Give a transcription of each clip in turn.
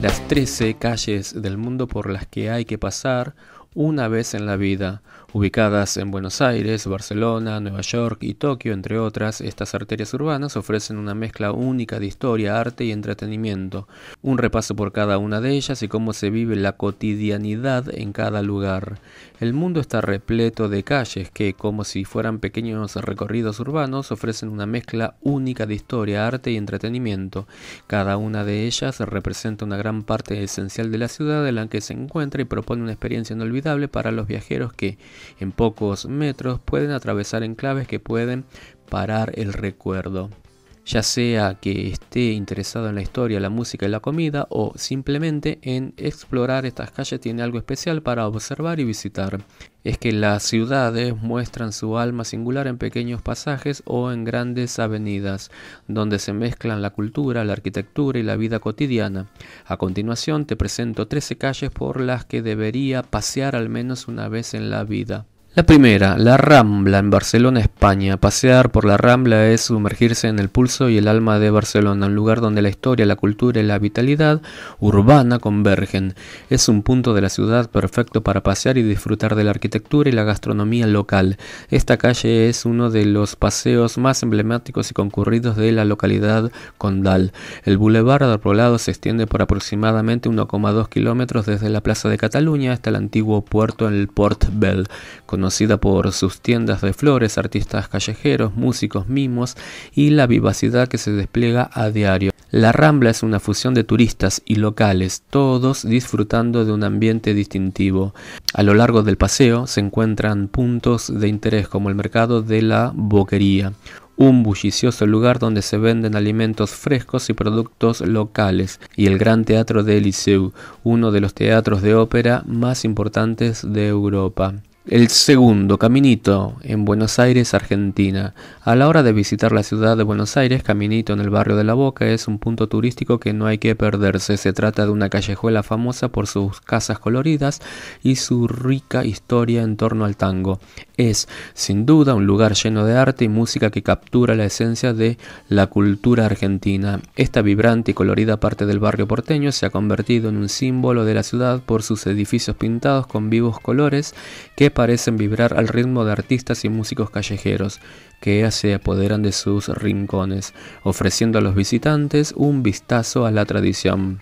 las 13 calles del mundo por las que hay que pasar una vez en la vida, Ubicadas en Buenos Aires, Barcelona, Nueva York y Tokio, entre otras, estas arterias urbanas ofrecen una mezcla única de historia, arte y entretenimiento. Un repaso por cada una de ellas y cómo se vive la cotidianidad en cada lugar. El mundo está repleto de calles que, como si fueran pequeños recorridos urbanos, ofrecen una mezcla única de historia, arte y entretenimiento. Cada una de ellas representa una gran parte esencial de la ciudad en la que se encuentra y propone una experiencia inolvidable para los viajeros que, en pocos metros pueden atravesar enclaves que pueden parar el recuerdo ya sea que esté interesado en la historia, la música y la comida o simplemente en explorar estas calles tiene algo especial para observar y visitar. Es que las ciudades muestran su alma singular en pequeños pasajes o en grandes avenidas, donde se mezclan la cultura, la arquitectura y la vida cotidiana. A continuación te presento 13 calles por las que debería pasear al menos una vez en la vida. La primera, la Rambla en Barcelona, España. Pasear por la Rambla es sumergirse en el pulso y el alma de Barcelona, un lugar donde la historia, la cultura y la vitalidad urbana convergen. Es un punto de la ciudad perfecto para pasear y disfrutar de la arquitectura y la gastronomía local. Esta calle es uno de los paseos más emblemáticos y concurridos de la localidad condal. El Boulevard de Arbolado se extiende por aproximadamente 1,2 kilómetros desde la Plaza de Cataluña hasta el antiguo puerto en el Port Bell, con conocida por sus tiendas de flores, artistas callejeros, músicos, mimos y la vivacidad que se despliega a diario. La Rambla es una fusión de turistas y locales, todos disfrutando de un ambiente distintivo. A lo largo del paseo se encuentran puntos de interés como el mercado de la boquería, un bullicioso lugar donde se venden alimentos frescos y productos locales, y el Gran Teatro de Liceu, uno de los teatros de ópera más importantes de Europa. El segundo caminito en Buenos Aires, Argentina. A la hora de visitar la ciudad de Buenos Aires, Caminito en el barrio de La Boca es un punto turístico que no hay que perderse. Se trata de una callejuela famosa por sus casas coloridas y su rica historia en torno al tango. Es, sin duda, un lugar lleno de arte y música que captura la esencia de la cultura argentina. Esta vibrante y colorida parte del barrio porteño se ha convertido en un símbolo de la ciudad por sus edificios pintados con vivos colores que parecen vibrar al ritmo de artistas y músicos callejeros, que se apoderan de sus rincones, ofreciendo a los visitantes un vistazo a la tradición.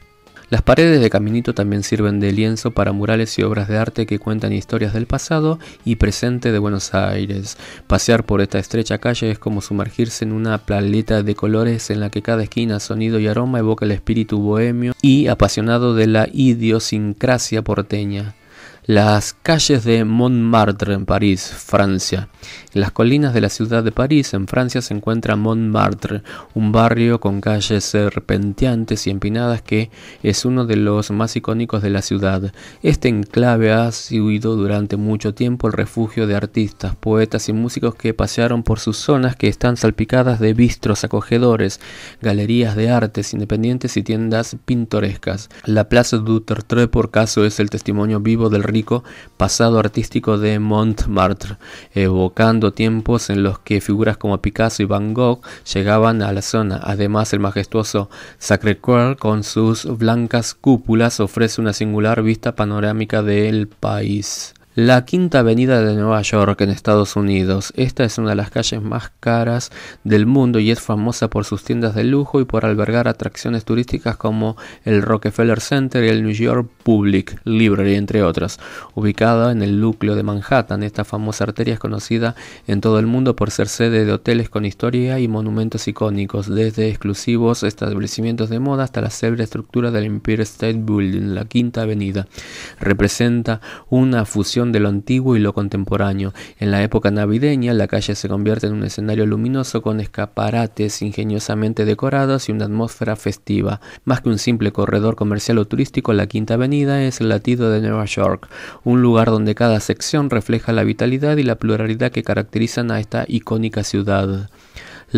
Las paredes de Caminito también sirven de lienzo para murales y obras de arte que cuentan historias del pasado y presente de Buenos Aires. Pasear por esta estrecha calle es como sumergirse en una paleta de colores en la que cada esquina, sonido y aroma evoca el espíritu bohemio y apasionado de la idiosincrasia porteña las calles de Montmartre en París, Francia. En las colinas de la ciudad de París, en Francia, se encuentra Montmartre, un barrio con calles serpenteantes y empinadas que es uno de los más icónicos de la ciudad. Este enclave ha sido durante mucho tiempo el refugio de artistas, poetas y músicos que pasearon por sus zonas que están salpicadas de bistros acogedores, galerías de artes independientes y tiendas pintorescas. La Plaza du Tertre, por caso, es el testimonio vivo del pasado artístico de Montmartre, evocando tiempos en los que figuras como Picasso y Van Gogh llegaban a la zona. Además, el majestuoso Sacré-Cœur, con sus blancas cúpulas, ofrece una singular vista panorámica del país. La Quinta Avenida de Nueva York en Estados Unidos. Esta es una de las calles más caras del mundo y es famosa por sus tiendas de lujo y por albergar atracciones turísticas como el Rockefeller Center y el New York Public Library, entre otras. Ubicada en el núcleo de Manhattan, esta famosa arteria es conocida en todo el mundo por ser sede de hoteles con historia y monumentos icónicos, desde exclusivos establecimientos de moda hasta la célebre estructura del Empire State Building, la Quinta Avenida. Representa una fusión de lo antiguo y lo contemporáneo. En la época navideña, la calle se convierte en un escenario luminoso con escaparates ingeniosamente decorados y una atmósfera festiva. Más que un simple corredor comercial o turístico, la Quinta Avenida es el latido de Nueva York, un lugar donde cada sección refleja la vitalidad y la pluralidad que caracterizan a esta icónica ciudad.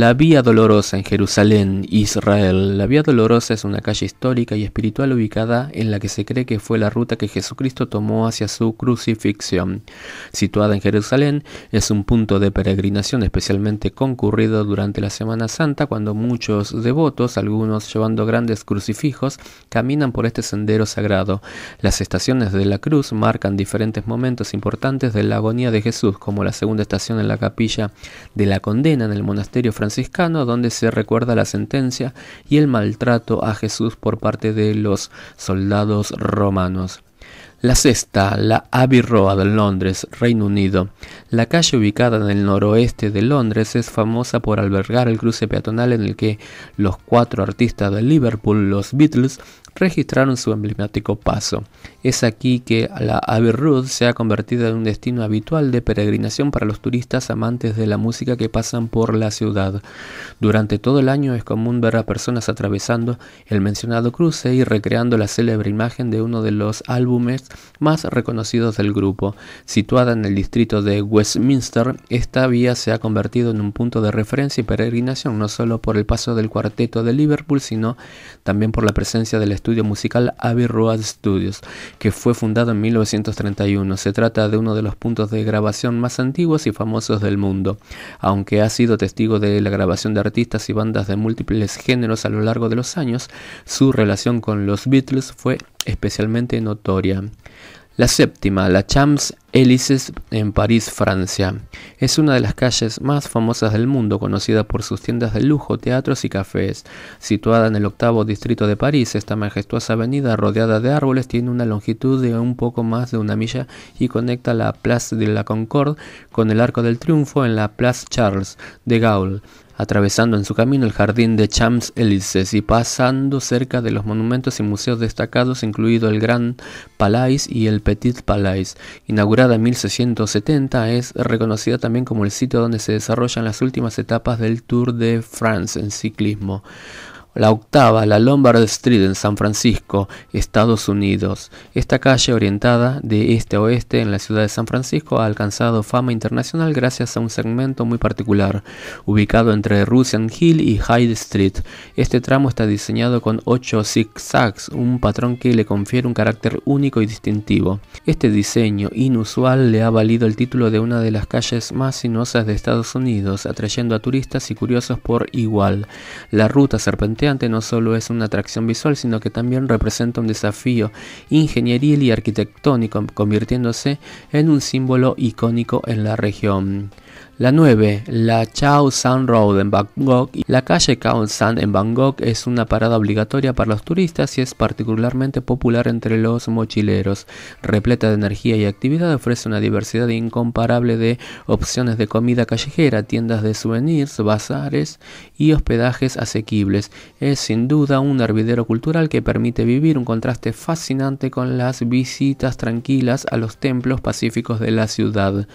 La Vía Dolorosa en Jerusalén, Israel. La Vía Dolorosa es una calle histórica y espiritual ubicada en la que se cree que fue la ruta que Jesucristo tomó hacia su crucifixión. Situada en Jerusalén, es un punto de peregrinación especialmente concurrido durante la Semana Santa cuando muchos devotos, algunos llevando grandes crucifijos, caminan por este sendero sagrado. Las estaciones de la cruz marcan diferentes momentos importantes de la agonía de Jesús, como la segunda estación en la capilla de la condena en el monasterio francés donde se recuerda la sentencia y el maltrato a Jesús por parte de los soldados romanos. La sexta, la Abbey Road, Londres, Reino Unido. La calle ubicada en el noroeste de Londres es famosa por albergar el cruce peatonal en el que los cuatro artistas de Liverpool, los Beatles, registraron su emblemático paso. Es aquí que la Abbey Road se ha convertido en un destino habitual de peregrinación para los turistas amantes de la música que pasan por la ciudad. Durante todo el año es común ver a personas atravesando el mencionado cruce y recreando la célebre imagen de uno de los álbumes más reconocidos del grupo. Situada en el distrito de Westminster, esta vía se ha convertido en un punto de referencia y peregrinación no solo por el paso del cuarteto de Liverpool, sino también por la presencia del estudio estudio musical Abbey Road Studios, que fue fundado en 1931. Se trata de uno de los puntos de grabación más antiguos y famosos del mundo, aunque ha sido testigo de la grabación de artistas y bandas de múltiples géneros a lo largo de los años, su relación con los Beatles fue especialmente notoria. La séptima, la Champs Élysées en París, Francia. Es una de las calles más famosas del mundo, conocida por sus tiendas de lujo, teatros y cafés. Situada en el octavo distrito de París, esta majestuosa avenida rodeada de árboles tiene una longitud de un poco más de una milla y conecta la Place de la Concorde con el Arco del Triunfo en la Place Charles de Gaulle atravesando en su camino el jardín de Champs-Élysées y pasando cerca de los monumentos y museos destacados, incluido el Grand Palais y el Petit Palais. Inaugurada en 1670, es reconocida también como el sitio donde se desarrollan las últimas etapas del Tour de France en ciclismo. La octava, la Lombard Street en San Francisco, Estados Unidos. Esta calle orientada de este a oeste en la ciudad de San Francisco ha alcanzado fama internacional gracias a un segmento muy particular, ubicado entre Russian Hill y Hyde Street. Este tramo está diseñado con 8 zigzags, un patrón que le confiere un carácter único y distintivo. Este diseño inusual le ha valido el título de una de las calles más sinuosas de Estados Unidos, atrayendo a turistas y curiosos por igual. La ruta serpentea no solo es una atracción visual, sino que también representa un desafío ingenieril y arquitectónico, convirtiéndose en un símbolo icónico en la región. La 9, la Chao San Road en Bangkok. La calle Khao San en Bangkok es una parada obligatoria para los turistas y es particularmente popular entre los mochileros. Repleta de energía y actividad, ofrece una diversidad incomparable de opciones de comida callejera, tiendas de souvenirs, bazares y hospedajes asequibles. Es sin duda un hervidero cultural que permite vivir un contraste fascinante con las visitas tranquilas a los templos pacíficos de la ciudad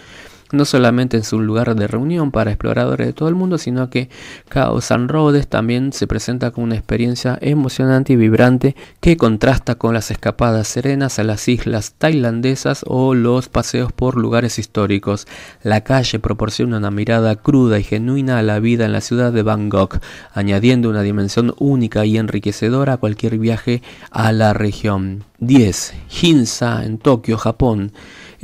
no solamente es un lugar de reunión para exploradores de todo el mundo, sino que Chaos and Rhodes también se presenta como una experiencia emocionante y vibrante que contrasta con las escapadas serenas a las islas tailandesas o los paseos por lugares históricos. La calle proporciona una mirada cruda y genuina a la vida en la ciudad de Bangkok, añadiendo una dimensión única y enriquecedora a cualquier viaje a la región. 10. Ginza en Tokio, Japón.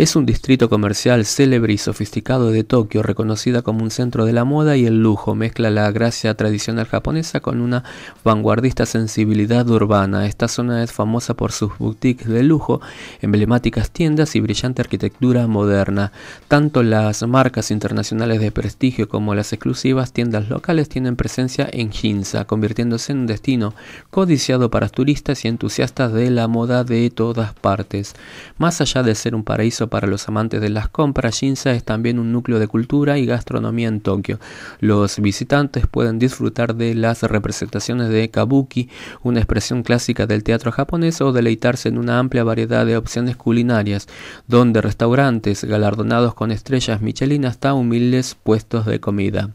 Es un distrito comercial célebre y sofisticado de Tokio, reconocida como un centro de la moda y el lujo. Mezcla la gracia tradicional japonesa con una vanguardista sensibilidad urbana. Esta zona es famosa por sus boutiques de lujo, emblemáticas tiendas y brillante arquitectura moderna. Tanto las marcas internacionales de prestigio como las exclusivas tiendas locales tienen presencia en Ginza, convirtiéndose en un destino codiciado para turistas y entusiastas de la moda de todas partes. Más allá de ser un paraíso para los amantes de las compras, Shinza es también un núcleo de cultura y gastronomía en Tokio. Los visitantes pueden disfrutar de las representaciones de kabuki, una expresión clásica del teatro japonés, o deleitarse en una amplia variedad de opciones culinarias, donde restaurantes galardonados con estrellas Michelin hasta humildes puestos de comida.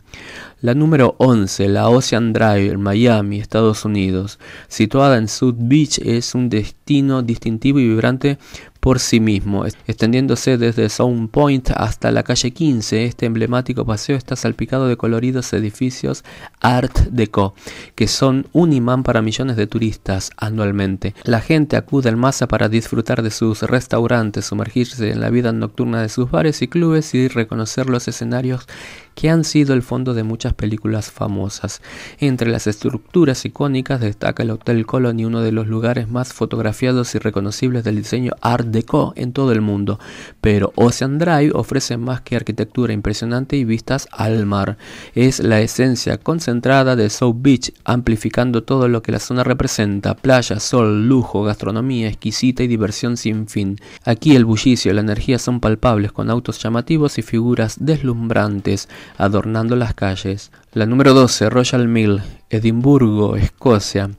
La número 11, la Ocean Drive, Miami, Estados Unidos, situada en South Beach, es un destino distintivo y vibrante por sí mismo. Extendiéndose desde Sound Point hasta la calle 15, este emblemático paseo está salpicado de coloridos edificios Art Deco, que son un imán para millones de turistas anualmente. La gente acude al masa para disfrutar de sus restaurantes, sumergirse en la vida nocturna de sus bares y clubes y reconocer los escenarios que han sido el fondo de muchas películas famosas. Entre las estructuras icónicas destaca el Hotel Colony, uno de los lugares más fotografiados y reconocibles del diseño Art Deco en todo el mundo. Pero Ocean Drive ofrece más que arquitectura impresionante y vistas al mar. Es la esencia concentrada de South Beach, amplificando todo lo que la zona representa: playa, sol, lujo, gastronomía exquisita y diversión sin fin. Aquí el bullicio y la energía son palpables, con autos llamativos y figuras deslumbrantes adornando las calles la número 12, Royal Mill, Edimburgo, Escocia,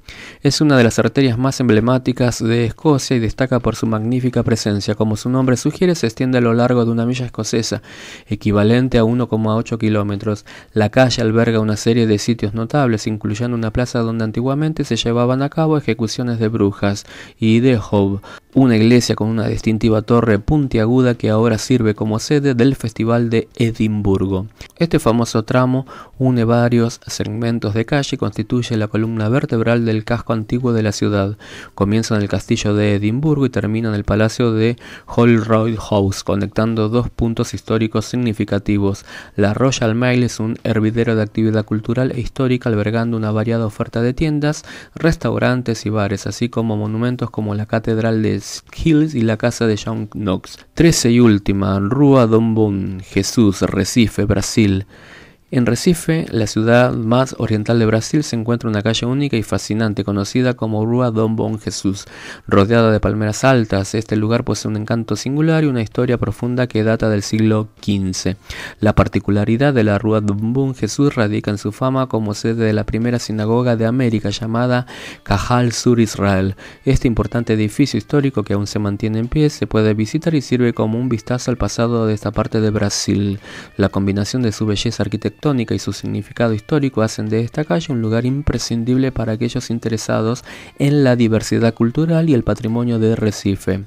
es una de las arterias más emblemáticas de Escocia y destaca por su magnífica presencia. Como su nombre sugiere, se extiende a lo largo de una milla escocesa, equivalente a 1,8 kilómetros. La calle alberga una serie de sitios notables, incluyendo una plaza donde antiguamente se llevaban a cabo ejecuciones de brujas y de Hob, una iglesia con una distintiva torre puntiaguda que ahora sirve como sede del Festival de Edimburgo. Este famoso tramo une varios segmentos de calle constituye la columna vertebral del casco antiguo de la ciudad. Comienza en el castillo de Edimburgo y termina en el palacio de Holroyd House, conectando dos puntos históricos significativos. La Royal Mail es un hervidero de actividad cultural e histórica albergando una variada oferta de tiendas, restaurantes y bares, así como monumentos como la Catedral de Hills y la Casa de John Knox. 13 y última, Rua Don Bon, Jesús, Recife, Brasil. En Recife, la ciudad más oriental de Brasil, se encuentra una calle única y fascinante conocida como Rua Dom Jesús. Rodeada de palmeras altas, este lugar posee un encanto singular y una historia profunda que data del siglo XV. La particularidad de la Rua Dom Jesús radica en su fama como sede de la primera sinagoga de América llamada Cajal Sur Israel. Este importante edificio histórico que aún se mantiene en pie se puede visitar y sirve como un vistazo al pasado de esta parte de Brasil. La combinación de su belleza arquitectónica y su significado histórico hacen de esta calle un lugar imprescindible para aquellos interesados en la diversidad cultural y el patrimonio de Recife.